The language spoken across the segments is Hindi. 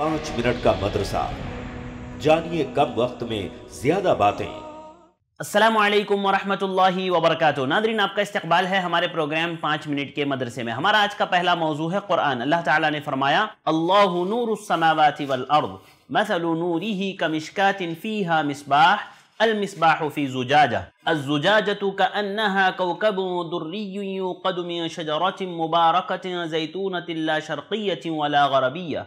पांच मिनट का मदरसा जानिए कम वक्त में ज्यादा बातें असलम वरहमतुल्लाहि वबरकatuh नादरीन आपका इस्तकबाल है हमारे प्रोग्राम पाँच मिनट के मदरसे में हमारा आज का पहला मौजू है कुरान अल्लाह ताला ने फरमाया अल्लाह नूरसमावाति वलअर्द मसल नूरी ही कमिश्का तिनफी हा मिसबाह المصباح في زجاجة الزجاجة كأنها كوكب دري يوقد شجرة مباركة زيتونة لا شرقية ولا غربية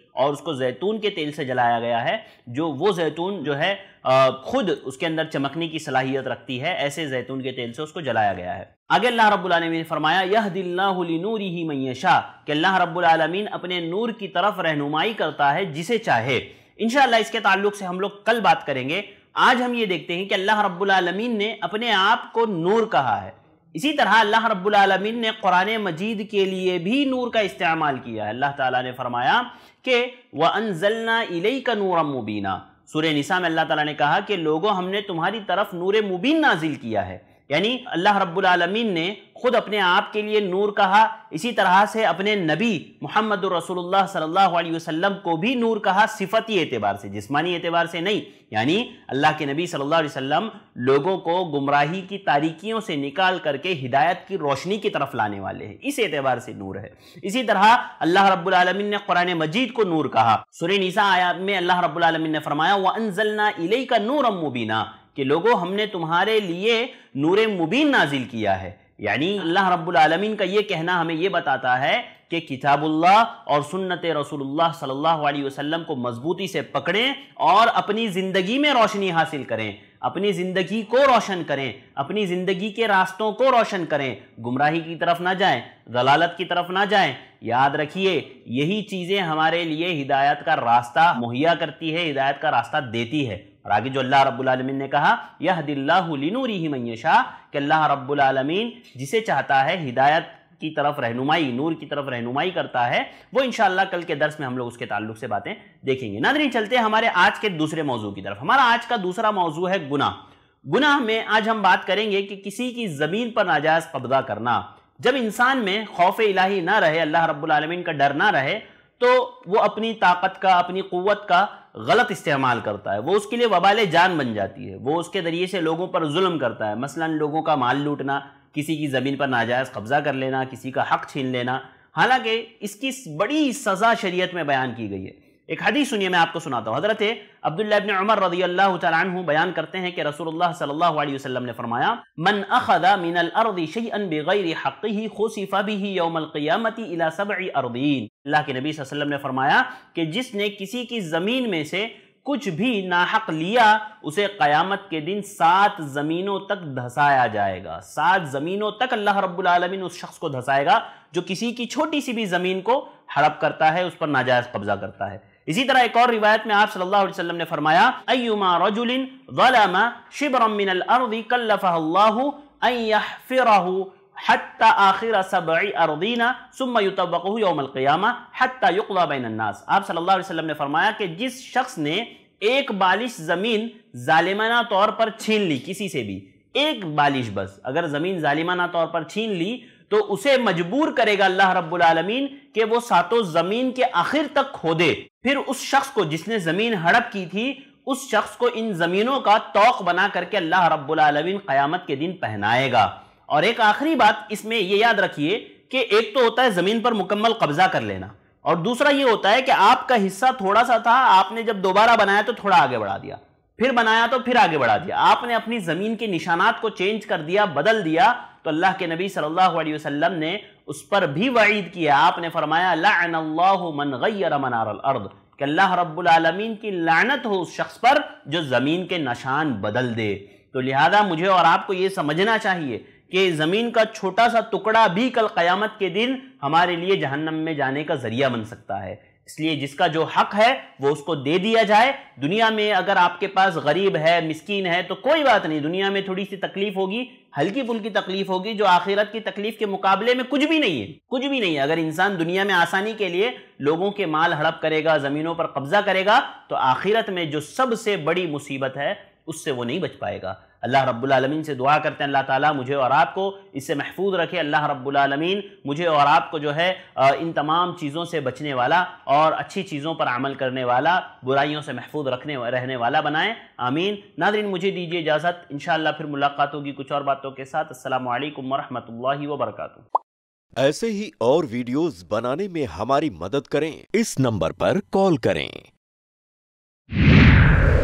और उसको जैतून के तेल से जलाया गया है जो वो जैतून जो है खुद उसके अंदर चमकने की सलाहियत रखती है ऐसे जैतून के तेल से उसको जलाया गया है आगे अल्लाह रब्बुल आलमीन ने फरमाया यह दिल्लानूरी ही मैशा कि अल्लाह रब्बुल आलमीन अपने नूर की तरफ रहनुमाई करता है जिसे चाहे इन इसके ताल्लुक से हम लोग कल बात करेंगे आज हम ये देखते हैं कि अल्लाह रब्बुल आलमीन ने अपने आप को नूर कहा है इसी तरह अल्लाह रब्बुल ने कुरान मजीद के लिए भी नूर का इस्तेमाल किया है अल्लाह ताला ने फरमाया कि व अनजलना इलई का नूर मुबीना सुर निसा में अल्लाह ताला ने कहा कि लोगों हमने तुम्हारी तरफ नूर मुबीन नाजिल किया है यानी अल्लाह रब्बुल रबालमीन ने खुद अपने आप के लिए नूर कहा इसी तरह से अपने नबी मोहम्मद रसूलुल्लाह सल्लल्लाहु अलैहि वसल्लम को भी नूर कहा सिफती एतबार से जिस्मानी एतबार से नहीं यानी अल्लाह के नबी सल्लल्लाहु अलैहि वसल्लम लोगों को गुमराही की तारीकियों से निकाल करके हिदायत की रोशनी की तरफ लाने वाले हैं इस एतबार से नूर है इसी तरह अल्लाह रबालमीन ने कुरान मजीद को नूर कहा सुर निसा में अल्लाह रबालमीन ने फरमाया वह अनजलना इले का नूर मुबीना कि लोगों हमने तुम्हारे लिए नूर मुबीन नाजिल किया है यानी अल्लाह रब्बुल आलमीन का ये कहना हमें ये बताता है कि किताबुल्लाह और सुन्नत रसूलुल्लाह सल्लल्लाहु अलैहि वसल्लम को मजबूती से पकड़ें और अपनी ज़िंदगी में रोशनी हासिल करें अपनी ज़िंदगी को रोशन करें अपनी ज़िंदगी के रास्तों को रोशन करें गुमराही की तरफ ना जाएं जलालत की तरफ ना जाएं याद रखिए यही चीज़ें हमारे लिए हिदायत का रास्ता मुहैया करती है हिदायत का रास्ता देती है और आगे जो अल्लाह रब्बुलमीन ने कहा यह दिल्लानूरी ही मैशा कि अल्लाह रब्बुलमीन जिसे चाहता है हिदायत की तरफ रहनुमाई नूर की तरफ रहनुमाई करता है वो इनशाला कल के दर्स में हम लोग उसके ताल्लुक से बातें देखेंगे नादरी चलते हमारे आज के दूसरे मौजू की तरफ हमारा आज का दूसरा मौजू है गुना गुनाह में आज हम बात करेंगे कि किसी की ज़मीन पर नाजायज़ कब्जा करना जब इंसान में खौफ इलाही ना रहे अल्लाह रब्बुल रबालमीन का डर ना रहे तो वो अपनी ताकत का अपनी क़वत का गलत इस्तेमाल करता है वो उसके लिए वबाल जान बन जाती है वो उसके ज़रिए से लोगों पर जुल्म करता है मसलन लोगों का माल लूटना किसी की ज़मीन पर नाजायज़ कब्ज़ा कर लेना किसी का हक छीन लेना हालांकि इसकी बड़ी सज़ा शरीयत में बयान की गई है एक हदीस सुनिए मैं आपको सुनाता हूँ हजरत अब्दुल्लाबिन उमर रजी अल्लाह तु बयान करते हैं कि रसूल सल्लल्लाहु अलैहि वसल्लम ने फरमाया मन अखदा शैअन बगैर यौमल इला अल्लाह के नबी वसल्लम ने फरमाया कि जिसने किसी की ज़मीन में से कुछ भी नाहक लिया उसे क़यामत के दिन सात ज़मीनों तक धसाया जाएगा सात ज़मीनों तक अल्लाह रब्बुल उस शख्स को धसाएगा जो किसी की छोटी सी भी ज़मीन को हड़प करता है उस पर नाजायज़ कब्ज़ा करता है इसी तरह एक और रिवायत में आप सल्लल्लाहु अलैहि वसल्लम ने फरमाया अयुमा रजुलिन ज़लमा शिबरम आप सल्लल्लाहु अलैहि वसल्लम ने फरमाया कि जिस शख्स ने एक बालिश ज़मीन जालिमाना तौर पर छीन ली किसी से भी एक बालिश बस अगर ज़मीन जालिमाना तौर पर छीन ली तो उसे मजबूर करेगा अल्लाह रब्बुल आलमीन वो सातों ज़मीन के आखिर तक खोदे फिर उस शख्स को जिसने ज़मीन हड़प की थी उस शख्स को इन ज़मीनों का तोक बना करके अल्लाह रब्बुल आलमीन क़यामत के दिन पहनाएगा और एक आखिरी बात इसमें यह याद रखिए कि एक तो होता है ज़मीन पर मुकम्मल कब्ज़ा कर लेना और दूसरा ये होता है कि आपका हिस्सा थोड़ा सा था आपने जब दोबारा बनाया तो थोड़ा आगे बढ़ा दिया फिर बनाया तो फिर आगे बढ़ा दिया आपने अपनी ज़मीन के निशानात को चेंज कर दिया बदल दिया तो अल्लाह के नबी सल्लल्लाहु अलैहि वसल्लम ने उस पर भी वाइद किया आपने फरमाया मन अर्द कि अल्लाह की लानत हो उस शख्स पर जो ज़मीन के निशान बदल दे तो लिहाजा मुझे और आपको ये समझना चाहिए कि ज़मीन का छोटा सा टुकड़ा भी कल क़यामत के दिन हमारे लिए जहन्नम में जाने का ज़रिया बन सकता है इसलिए जिसका जो हक है वो उसको दे दिया जाए दुनिया में अगर आपके पास गरीब है मिस्कीन है तो कोई बात नहीं दुनिया में थोड़ी सी तकलीफ होगी हल्की फुल्की तकलीफ होगी जो आखिरत की तकलीफ के मुकाबले में कुछ भी नहीं है कुछ भी नहीं है अगर इंसान दुनिया में आसानी के लिए लोगों के माल हड़प करेगा ज़मीनों पर कब्जा करेगा तो आखिरत में जो सबसे बड़ी मुसीबत है उससे वो नहीं बच पाएगा अल्लाह रब्बुलमीन से दुआ करते हैं अल्लाह ताला मुझे और आपको इससे महफूज रखे अल्लाह रब्बुलमीन मुझे और आपको जो है इन तमाम चीज़ों से बचने वाला और अच्छी चीज़ों पर अमल करने वाला बुराइयों से महफूज रखने रहने वाला बनाएं आमीन नादरीन मुझे दीजिए इजाज़त इन फिर मुलाकात होगी कुछ और बातों के साथ असल वरहमल वर्क ऐसे ही और वीडियोस बनाने में हमारी मदद करें इस नंबर पर कॉल करें